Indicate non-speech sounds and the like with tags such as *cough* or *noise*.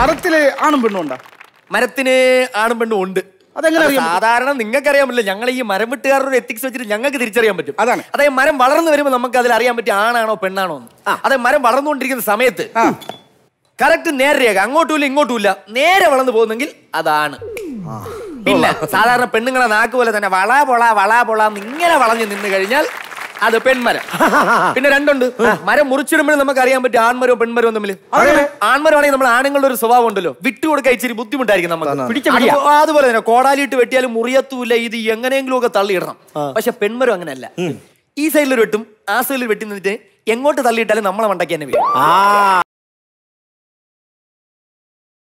മരത്തില് ആണും പെണ്ണും ഉണ്ടോ മരത്തിന് ആണും പെണ്ണും ഉണ്ട് സാധാരണ നിങ്ങൾക്ക് അറിയാൻ പറ്റില്ല ഞങ്ങൾ ഈ മരം വെട്ടുകാരുടെ എത്തിക്സ് വെച്ചിട്ട് ഞങ്ങൾക്ക് തിരിച്ചറിയാൻ പറ്റും അതാണ് അതായത് മരം വളർന്നു വരുമ്പോൾ നമുക്ക് അതിൽ അറിയാൻ പറ്റും ആണാണോ പെണ്ണാണോ എന്ന് അതായത് മരം വളർന്നുകൊണ്ടിരിക്കുന്ന സമയത്ത് കറക്റ്റ് നേരരേഖ അങ്ങോട്ടുമില്ല ഇങ്ങോട്ടുമില്ല നേരെ വളർന്നു പോകുന്നെങ്കിൽ അതാണ് പിന്നെ സാധാരണ പെണ്ണുങ്ങളെ നാക്ക് പോലെ തന്നെ വള പൊള വള പൊള ഇങ്ങനെ വളഞ്ഞു നിന്ന് കഴിഞ്ഞാൽ അത് പെൺമരം *laughs* പിന്നെ രണ്ടുണ്ട് മരം മുറിച്ചിടുമ്പോഴും നമുക്ക് അറിയാൻ പറ്റും ആൺമരോ പെൺമരോ തമ്മിൽ ആൺമരമാണെങ്കിൽ നമ്മൾ ആണുങ്ങളുടെ ഒരു സ്വഭാവം ഉണ്ടല്ലോ വിട്ടുകൊടുക്കാൻ ഇച്ചിരി ബുദ്ധിമുട്ടായിരിക്കും നമുക്ക് അതുപോലെ തന്നെ കോടാലിട്ട് വെട്ടിയാലും മുറിയത്തൂല ഇത് എങ്ങനെയെങ്കിലും ഒക്കെ തള്ളിയിടണം പക്ഷെ പെൺമരം അങ്ങനെയല്ല ഈ സൈഡിൽ വെട്ടും ആ സൈഡിൽ വെട്ടി നിന്നിട്ട് എങ്ങോട്ട് തള്ളിയിട്ടാലും നമ്മളെ മണ്ടയ്ക്ക് തന്നെ വരും